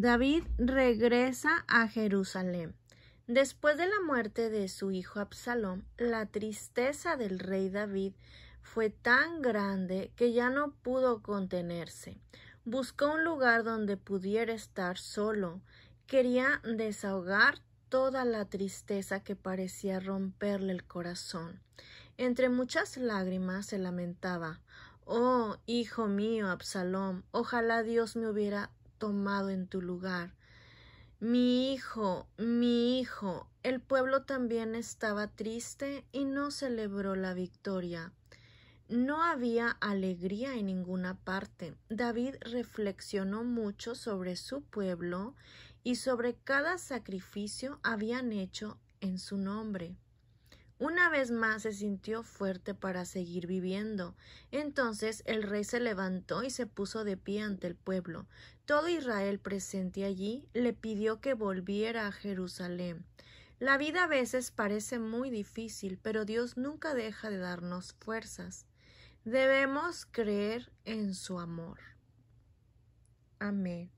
David regresa a Jerusalén. Después de la muerte de su hijo Absalom, la tristeza del rey David fue tan grande que ya no pudo contenerse. Buscó un lugar donde pudiera estar solo. Quería desahogar toda la tristeza que parecía romperle el corazón. Entre muchas lágrimas se lamentaba Oh, hijo mío, Absalom, ojalá Dios me hubiera tomado en tu lugar. Mi hijo, mi hijo. El pueblo también estaba triste y no celebró la victoria. No había alegría en ninguna parte. David reflexionó mucho sobre su pueblo y sobre cada sacrificio habían hecho en su nombre. Una vez más se sintió fuerte para seguir viviendo. Entonces el rey se levantó y se puso de pie ante el pueblo. Todo Israel presente allí le pidió que volviera a Jerusalén. La vida a veces parece muy difícil, pero Dios nunca deja de darnos fuerzas. Debemos creer en su amor. Amén.